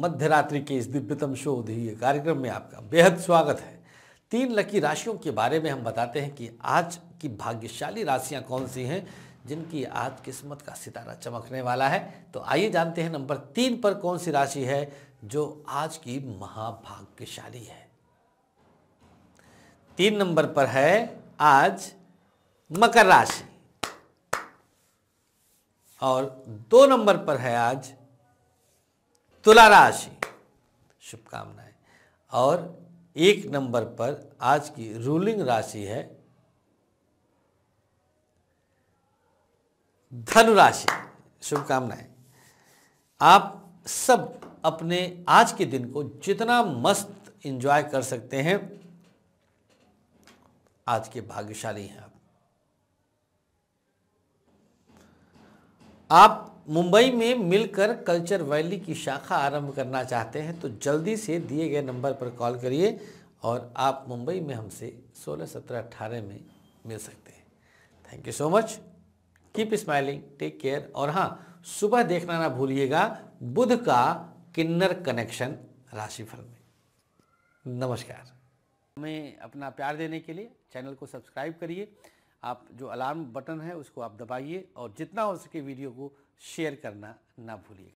मध्य रात्रि के इस दिव्यतम शोध कार्यक्रम में आपका बेहद स्वागत है तीन लकी राशियों के बारे में हम बताते हैं कि आज की भाग्यशाली राशियां कौन सी हैं जिनकी आज किस्मत का सितारा चमकने वाला है तो आइए जानते हैं नंबर तीन पर कौन सी राशि है जो आज की महाभाग्यशाली है तीन नंबर पर है आज मकर राशि और दो नंबर पर है आज तुला राशि शुभकामनाएं और एक नंबर पर आज की रूलिंग राशि है धनु राशि शुभकामनाएं आप सब अपने आज के दिन को जितना मस्त एंजॉय कर सकते हैं आज के भाग्यशाली हैं आप आप मुंबई में मिलकर कल्चर वैली की शाखा आरंभ करना चाहते हैं तो जल्दी से दिए गए नंबर पर कॉल करिए और आप मुंबई में हमसे 16, 17, 18 में मिल सकते हैं thank you so much keep smiling take care और हाँ सुबह देखना ना भूलिएगा बुध का किन्नर कनेक्शन राशिफल में नमस्कार हमें अपना प्यार देने के लिए चैनल को सब्सक्राइब करिए आप जो अलार्म बटन है उसको आप दबाइए और जितना हो सके वीडियो को शेयर करना ना भूलिए